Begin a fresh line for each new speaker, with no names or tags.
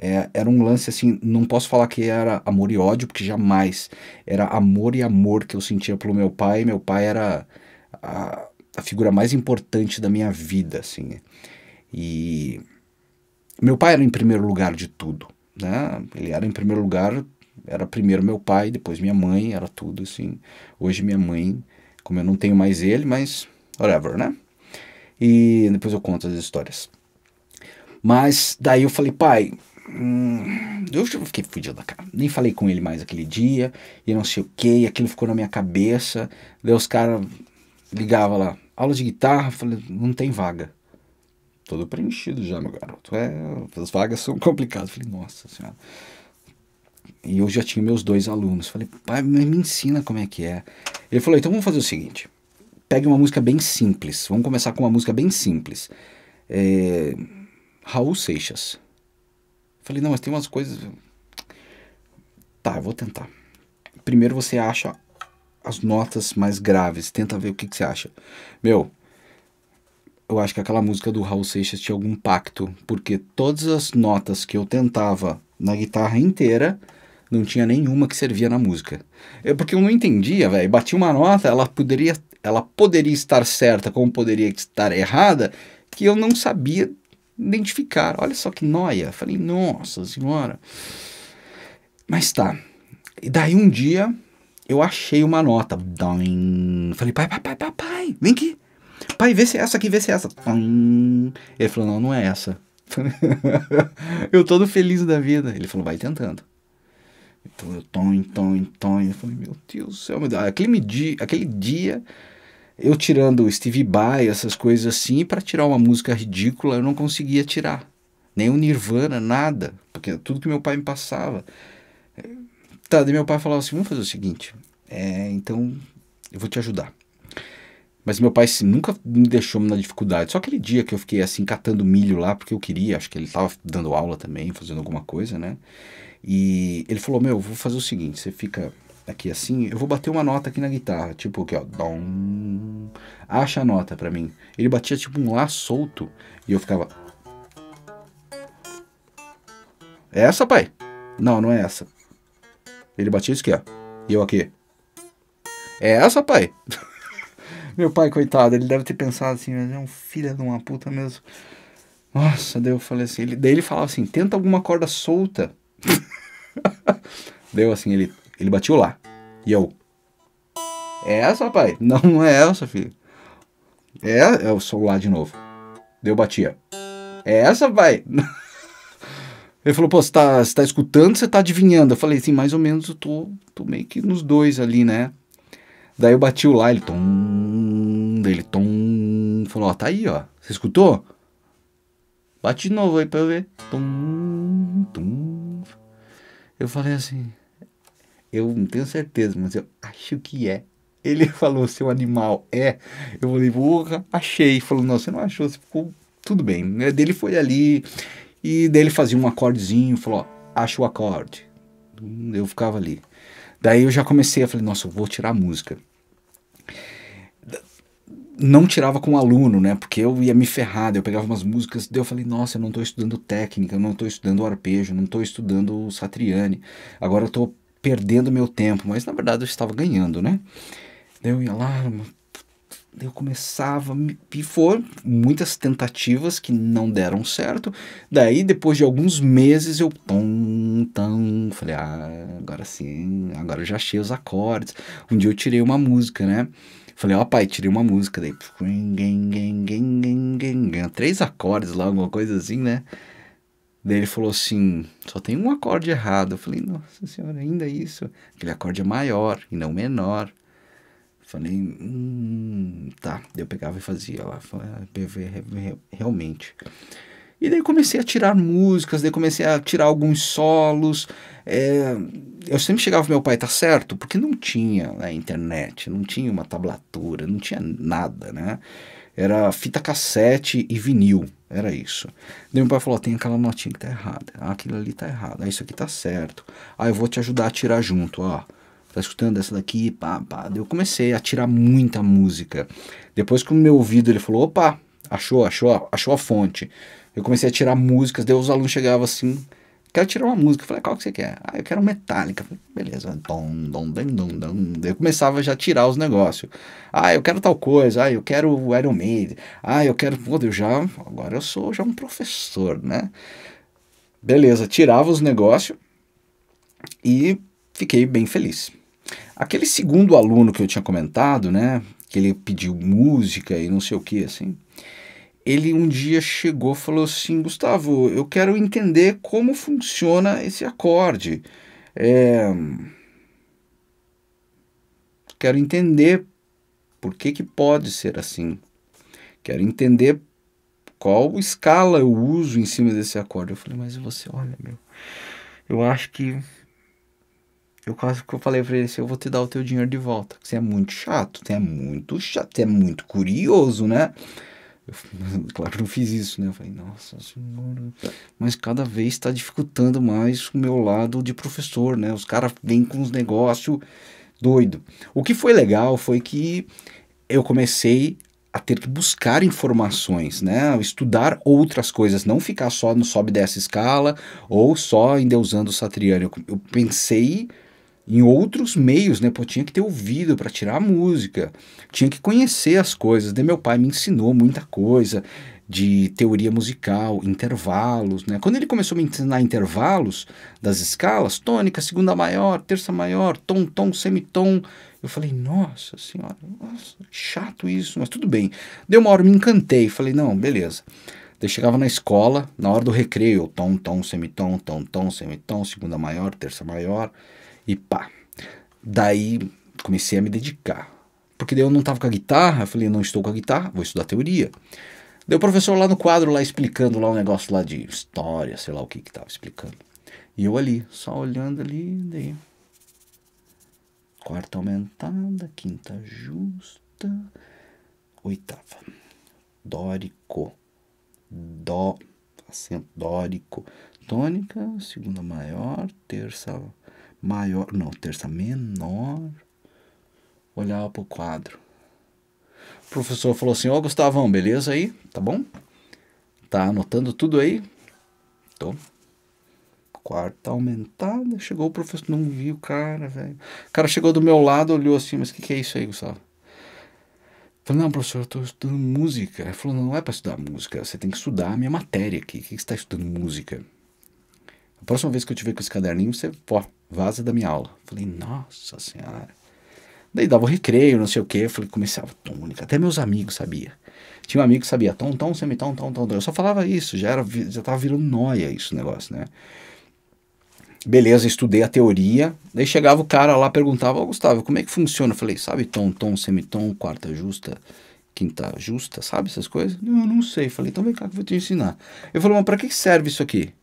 É, era um lance assim, não posso falar que era amor e ódio, porque jamais. Era amor e amor que eu sentia pelo meu pai. Meu pai era a, a figura mais importante da minha vida, assim. E meu pai era em primeiro lugar de tudo, né? Ele era em primeiro lugar, era primeiro meu pai, depois minha mãe, era tudo assim. Hoje minha mãe, como eu não tenho mais ele, mas whatever, né? E depois eu conto as histórias. Mas daí eu falei, pai, Hum, eu fiquei fudido da cara. Nem falei com ele mais aquele dia. E não sei o que. Aquilo ficou na minha cabeça. Daí os caras ligavam lá. Aula de guitarra. Falei, não tem vaga. Todo preenchido já, meu garoto. É, as vagas são complicadas. Falei, nossa senhora. E eu já tinha meus dois alunos. Falei, pai, me ensina como é que é. Ele falou, então vamos fazer o seguinte. Pegue uma música bem simples. Vamos começar com uma música bem simples. É, Raul Seixas. Falei, não, mas tem umas coisas. Tá, eu vou tentar. Primeiro você acha as notas mais graves, tenta ver o que, que você acha. Meu, eu acho que aquela música do Raul Seixas tinha algum pacto, porque todas as notas que eu tentava na guitarra inteira, não tinha nenhuma que servia na música. É porque eu não entendia, velho. Bati uma nota, ela poderia, ela poderia estar certa, como poderia estar errada, que eu não sabia identificar. Olha só que noia. Falei, nossa senhora. Mas tá. E daí um dia eu achei uma nota. Falei, pai, pai, pai, pai, pai, vem aqui. Pai, vê se é essa aqui, vê se é essa. Ele falou, não, não é essa. eu todo feliz da vida. Ele falou, vai tentando. Então eu tom, tom, tom. Eu falei, meu Deus do céu. Aquele, dia, aquele dia eu tirando Steve Vai, essas coisas assim, para tirar uma música ridícula, eu não conseguia tirar. Nem o Nirvana, nada. Porque tudo que meu pai me passava. Eh, tá, daí meu pai falava assim: vamos fazer o seguinte, é, então eu vou te ajudar. Mas meu pai assim, nunca me deixou na dificuldade. Só aquele dia que eu fiquei assim, catando milho lá, porque eu queria, acho que ele estava dando aula também, fazendo alguma coisa, né? E ele falou: Meu, vou fazer o seguinte, você fica aqui assim, eu vou bater uma nota aqui na guitarra, tipo aqui, ó, dom, Acha a nota para mim. Ele batia tipo um lá solto e eu ficava. É essa, pai? Não, não é essa. Ele batia isso aqui, ó. E eu aqui. É essa, pai? Meu pai, coitado, ele deve ter pensado assim, mas é um filho de uma puta mesmo. Nossa, daí eu falei assim, ele, daí ele falava assim, tenta alguma corda solta. Deu assim, ele, ele batiu lá. E eu, é essa, pai? Não é essa, filho. É, é o celular de novo. Deu batia. É essa, pai? Ele falou, pô, você tá, você tá escutando, você tá adivinhando? Eu falei assim, mais ou menos, eu tô, tô meio que nos dois ali, né? Daí eu bati o lá, ele tom, ele tom, falou, ó, tá aí, ó, você escutou? Bate de novo aí pra eu ver. Tom, tom. Eu falei assim, eu não tenho certeza, mas eu acho que é ele falou, seu animal é. Eu falei, porra, achei. Ele falou, não, você não achou, você ficou tudo bem. Né? Dele foi ali e dele fazia um acordezinho, falou, acho o acorde. Eu ficava ali. Daí eu já comecei, eu falei, nossa, eu vou tirar a música não tirava com o aluno, né? Porque eu ia me ferrar, eu pegava umas músicas, daí eu falei, nossa, eu não estou estudando técnica, eu não estou estudando arpejo, não estou estudando Satriani, agora eu estou perdendo meu tempo, mas na verdade eu estava ganhando, né? eu ia lá, eu começava, e foram muitas tentativas que não deram certo. Daí, depois de alguns meses, eu tom, tom, falei, ah, agora sim, agora já achei os acordes. Um dia eu tirei uma música, né? Falei, ó, oh, pai, tirei uma música. Daí, três acordes lá, alguma coisa assim, né? Daí ele falou assim: só tem um acorde errado. Eu falei: nossa senhora, ainda isso? Aquele acorde é maior e não menor. Falei, hum, tá. Eu pegava e fazia lá. Falei, ah, realmente. E daí comecei a tirar músicas, daí comecei a tirar alguns solos. É, eu sempre chegava pro meu pai, tá certo? Porque não tinha né, internet, não tinha uma tablatura, não tinha nada, né? Era fita cassete e vinil, era isso. Daí meu pai falou, tem aquela notinha que tá errada, ah, aquilo ali tá errado, ah, isso aqui tá certo. Ah, eu vou te ajudar a tirar junto, ó tá escutando essa daqui, pá, pá. Eu comecei a tirar muita música. Depois que o meu ouvido ele falou, opa, achou, achou, achou a fonte. Eu comecei a tirar músicas, daí os alunos chegavam assim, quero tirar uma música. Eu falei, ah, qual que você quer? Ah, eu quero metálica. beleza. Dom, dom, dom, dom, dom. Eu começava já a tirar os negócios. Ah, eu quero tal coisa. Ah, eu quero o Iron Maiden. Ah, eu quero... Pô, eu já... Agora eu sou já um professor, né? Beleza, tirava os negócios e fiquei bem feliz. Aquele segundo aluno que eu tinha comentado, né, que ele pediu música e não sei o que, assim, ele um dia chegou e falou assim, Gustavo, eu quero entender como funciona esse acorde. É... Quero entender por que, que pode ser assim. Quero entender qual escala eu uso em cima desse acorde. Eu falei, mas você olha, meu, eu acho que eu quase que eu falei para ele assim, eu vou te dar o teu dinheiro de volta. Você é muito chato, você é muito chato, você é muito curioso, né? Eu, claro que não fiz isso, né? Eu falei, nossa senhora. Mas cada vez está dificultando mais o meu lado de professor, né? Os caras vêm com uns negócios doido. O que foi legal foi que eu comecei a ter que buscar informações, né? Estudar outras coisas, não ficar só no sobe dessa escala ou só endeusando o satriano Eu, eu pensei em outros meios, né? Pô, tinha que ter ouvido para tirar a música, tinha que conhecer as coisas. Né? Meu pai me ensinou muita coisa de teoria musical, intervalos, né? Quando ele começou a me ensinar intervalos das escalas, tônica, segunda maior, terça maior, tom, tom, semitom, eu falei, nossa senhora, nossa, chato isso, mas tudo bem. Deu uma hora, me encantei, falei, não, beleza. Daí chegava na escola, na hora do recreio, tom, tom, semitom, tom, tom, semitom, segunda maior, terça maior. E pá. Daí comecei a me dedicar. Porque daí eu não tava com a guitarra, eu falei, não estou com a guitarra, vou estudar teoria. deu o professor lá no quadro, lá explicando lá um negócio lá de história, sei lá o que que tava explicando. E eu ali, só olhando ali, daí. Quarta aumentada, quinta justa, oitava. Dórico. Dó. Acento dórico. Tônica, segunda maior, terça maior, não, terça menor, olhava para o quadro. O professor falou assim: Ó, oh, Gustavão, beleza aí? Tá bom? Tá anotando tudo aí? Tô. Quarta aumentada. Chegou o professor, não viu o cara, velho. O cara chegou do meu lado, olhou assim: Mas o que, que é isso aí, Gustavo? Falei, não, professor, eu estou estudando música. Ele falou, não é para estudar música, você tem que estudar a minha matéria aqui. O que você está estudando música? A próxima vez que eu tiver com esse caderninho, você pô, vaza da minha aula. Falei, nossa senhora. Daí dava o recreio, não sei o quê. falei, começava tônica. Até meus amigos sabia. Tinha um amigo que sabia tom, tom, semitom, tom, tom, tom. Eu só falava isso, já era, já tava virando noia isso negócio, né? Beleza, estudei a teoria. Daí chegava o cara lá, perguntava, ô oh, Gustavo, como é que funciona? Eu falei, sabe tom, tom, semitom, quarta justa, quinta justa, sabe essas coisas? Não, eu não sei. falei, então vem cá que eu vou te ensinar. Eu falei, mas pra que serve isso aqui?